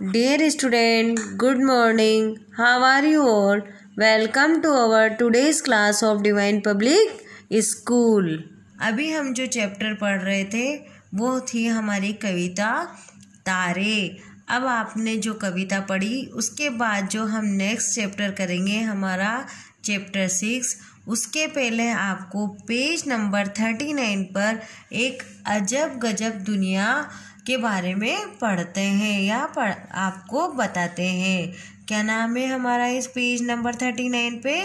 Dear student good morning how are you all welcome to our today's class of divine public school अभी हम जो chapter पढ़ रहे थे वो थी हमारी कविता तारे अब आपने जो कविता पढ़ी उसके बाद जो हम नेक्स्ट चैप्टर करेंगे हमारा चैप्टर सिक्स उसके पहले आपको पेज नंबर थर्टी नाइन पर एक अजब गजब दुनिया के बारे में पढ़ते हैं या पढ़ आपको बताते हैं क्या नाम है हमारा इस पेज नंबर थर्टी नाइन पे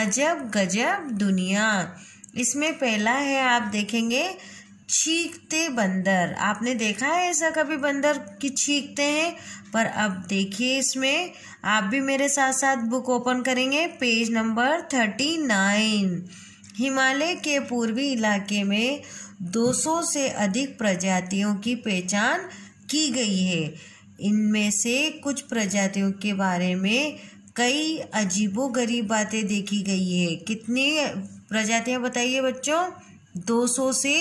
अजब गजब दुनिया इसमें पहला है आप देखेंगे छींकते बंदर आपने देखा है ऐसा कभी बंदर कि छींकते हैं पर अब देखिए इसमें आप भी मेरे साथ साथ बुक ओपन करेंगे page number thirty nine Himalaya के पूर्वी इलाके में 200 से अधिक प्रजातियों की पहचान की गई है इनमें से कुछ प्रजातियों के बारे में कई अजीबोगरीब बातें देखी गई है कितनी प्रजातियां बताइए बच्चों 200 से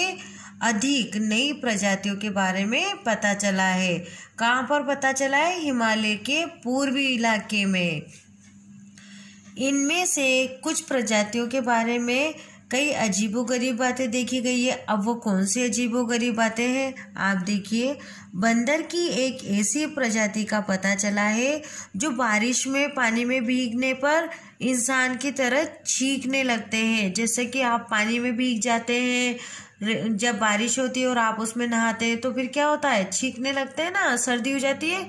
अधिक नई प्रजातियों के बारे में पता चला है कहाँ पर पता चला है हिमालय के पूर्वी इलाके में इनमें से कुछ प्रजातियों के बारे में कई अजीबोगरीब बातें देखी गई है अब वो कौन सी अजीबोगरीब बातें हैं आप देखिए बंदर की एक ऐसी प्रजाति का पता चला है जो बारिश में पानी में भीगने पर इंसान की तरह छींकने लगते हैं जैसे कि आप पानी में भीग जाते हैं जब बारिश होती है और आप उसमें नहाते हैं तो फिर क्या होता है छींकने लगते हैं ना सर्दी हो जाती है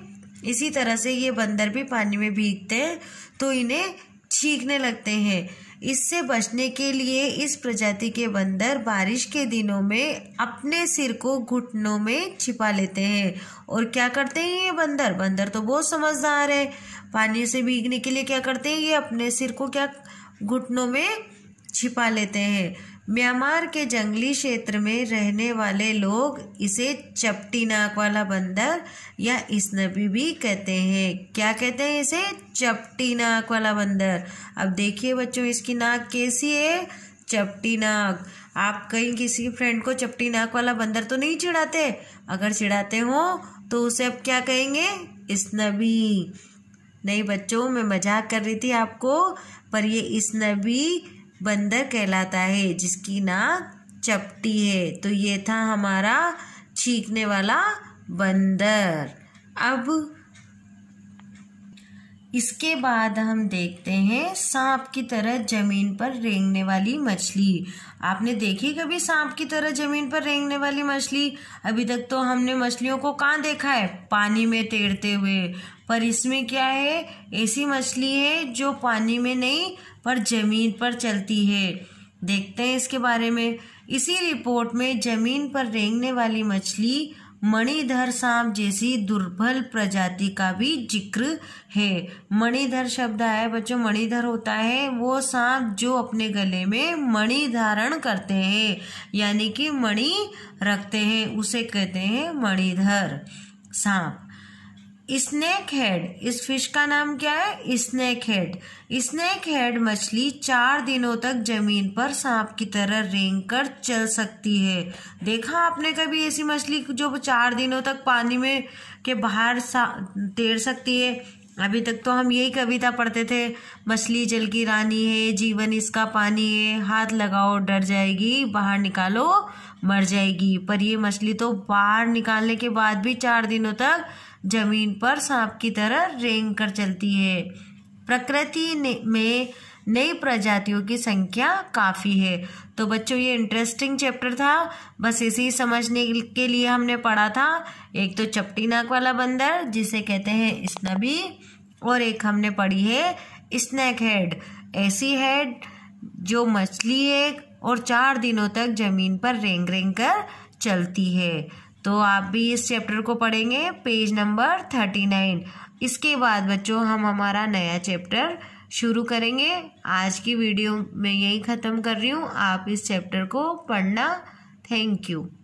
इसी तरह से ये बंदर भी पानी में भीगते हैं तो इन्हें छींकने लगते हैं इससे बचने के लिए इस प्रजाति के बंदर बारिश के दिनों में अपने सिर को घुटनों में छिपा लेते हैं और क्या करते हैं ये बंदर बंदर तो बहुत समझदार है पानी से भीगने के लिए क्या करते हैं ये अपने सिर को क्या घुटनों में छिपा लेते हैं म्यांमार के जंगली क्षेत्र में रहने वाले लोग इसे चपटी नाक वाला बंदर या इसनबी भी कहते हैं क्या कहते हैं इसे चपटी नाक वाला बंदर अब देखिए बच्चों इसकी नाक कैसी है चपटी नाक आप कहीं किसी फ्रेंड को चपटी नाक वाला बंदर तो नहीं चिढ़ाते अगर चिढ़ाते हो तो उसे अब क्या कहेंगे इसनबी नहीं बच्चों मैं मजाक कर रही थी आपको पर ये इसनबी बंदर कहलाता है जिसकी नाक चपटी है तो ये था हमारा छींकने वाला बंदर अब इसके बाद हम देखते हैं सांप की तरह जमीन पर रेंगने वाली मछली आपने देखी कभी सांप की तरह जमीन पर रेंगने वाली मछली अभी तक तो हमने मछलियों को कहाँ देखा है पानी में तैरते हुए पर इसमें क्या है ऐसी मछली है जो पानी में नहीं पर जमीन पर चलती है देखते हैं इसके बारे में इसी रिपोर्ट में जमीन पर रेंगने वाली मछली मणिधर सांप जैसी दुर्बल प्रजाति का भी जिक्र है मणिधर शब्द है बच्चों मणिधर होता है वो सांप जो अपने गले में मणि धारण करते हैं यानी कि मणि रखते हैं उसे कहते हैं मणिधर सांप स्नेक हेड इस फिश का नाम क्या है स्नेक हेड स्नेक हेड मछली चार दिनों तक जमीन पर सांप की तरह रेंग कर चल सकती है देखा आपने कभी ऐसी मछली जो चार दिनों तक पानी में के बाहर तैर सकती है अभी तक तो हम यही कविता पढ़ते थे मछली जल की रानी है जीवन इसका पानी है हाथ लगाओ डर जाएगी बाहर निकालो मर जाएगी पर ये मछली तो बाहर निकालने के बाद भी चार दिनों तक जमीन पर सांप की तरह रेंग कर चलती है प्रकृति में नई प्रजातियों की संख्या काफ़ी है तो बच्चों ये इंटरेस्टिंग चैप्टर था बस इसी समझने के लिए हमने पढ़ा था एक तो चपटी नाक वाला बंदर जिसे कहते हैं स्नबी और एक हमने पढ़ी है स्नैक हेड ऐसी हेड जो मछली है और चार दिनों तक ज़मीन पर रेंग रेंग कर चलती है तो आप भी इस चैप्टर को पढ़ेंगे पेज नंबर थर्टी नाइन इसके बाद बच्चों हम हमारा नया चैप्टर शुरू करेंगे आज की वीडियो मैं यही ख़त्म कर रही हूँ आप इस चैप्टर को पढ़ना थैंक यू